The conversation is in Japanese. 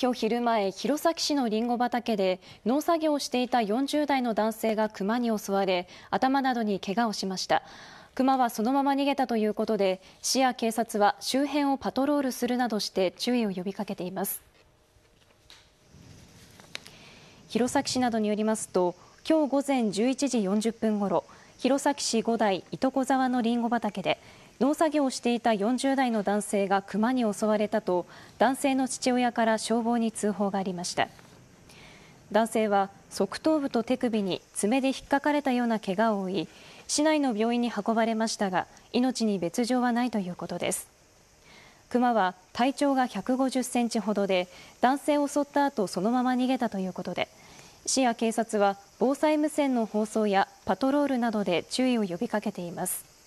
今日昼前、弘前市のりんご畑で農作業をしていた40代の男性がクマに襲われ頭などにけがをしましたクマはそのまま逃げたということで市や警察は周辺をパトロールするなどして注意を呼びかけています弘前市などによりますと今日午前11時40分ごろ弘前市五台糸子沢のりんご畑で農作業をしていた40代の男性が熊に襲われたと男性の父親から消防に通報がありました男性は側頭部と手首に爪で引っかかれたような怪我を負い市内の病院に運ばれましたが命に別状はないということです熊は体長が150センチほどで男性を襲った後そのまま逃げたということで市や警察は防災無線の放送やパトロールなどで注意を呼びかけています。